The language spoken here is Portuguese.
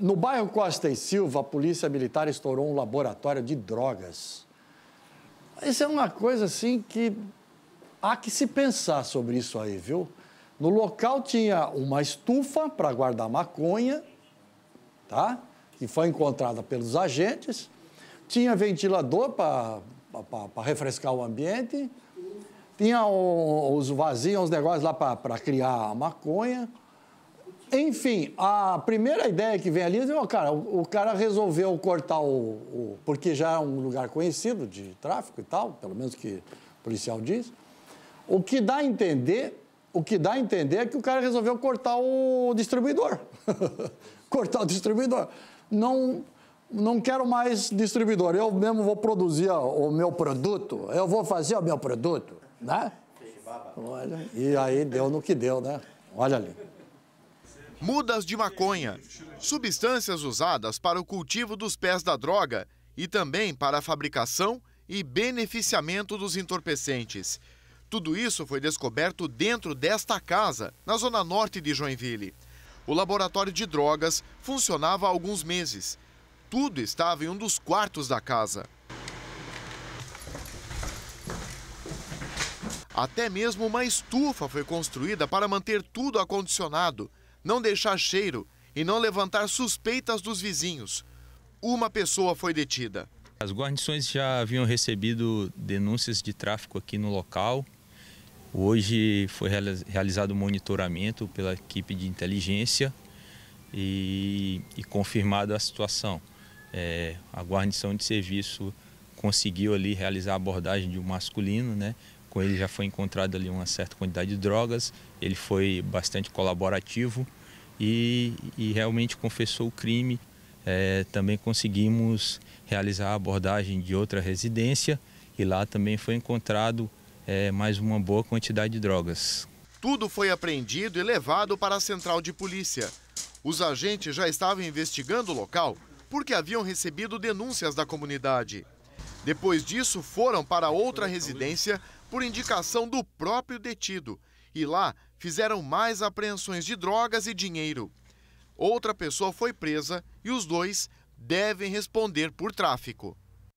No bairro Costa e Silva, a polícia militar estourou um laboratório de drogas. Isso é uma coisa assim que há que se pensar sobre isso aí, viu? No local tinha uma estufa para guardar maconha, tá? Que foi encontrada pelos agentes. Tinha ventilador para refrescar o ambiente. Tinha os vazios, os negócios lá para criar a maconha. Enfim, a primeira ideia que vem ali é, cara, o, o, cara resolveu cortar o, o, Porque já é um lugar conhecido de tráfico e tal, pelo menos que o policial diz. O que dá a entender, o que dá a entender é que o cara resolveu cortar o distribuidor. cortar o distribuidor. Não, não quero mais distribuidor. Eu mesmo vou produzir o meu produto, eu vou fazer o meu produto, né? Olha, e aí deu no que deu, né? Olha ali mudas de maconha, substâncias usadas para o cultivo dos pés da droga e também para a fabricação e beneficiamento dos entorpecentes. Tudo isso foi descoberto dentro desta casa, na zona norte de Joinville. O laboratório de drogas funcionava há alguns meses. Tudo estava em um dos quartos da casa. Até mesmo uma estufa foi construída para manter tudo acondicionado não deixar cheiro e não levantar suspeitas dos vizinhos. Uma pessoa foi detida. As guarnições já haviam recebido denúncias de tráfico aqui no local. Hoje foi realizado um monitoramento pela equipe de inteligência e, e confirmada a situação. É, a guarnição de serviço conseguiu ali realizar a abordagem de um masculino, né, com ele já foi encontrado ali uma certa quantidade de drogas, ele foi bastante colaborativo e, e realmente confessou o crime. É, também conseguimos realizar a abordagem de outra residência e lá também foi encontrado é, mais uma boa quantidade de drogas. Tudo foi apreendido e levado para a central de polícia. Os agentes já estavam investigando o local porque haviam recebido denúncias da comunidade. Depois disso, foram para outra residência por indicação do próprio detido e lá fizeram mais apreensões de drogas e dinheiro. Outra pessoa foi presa e os dois devem responder por tráfico.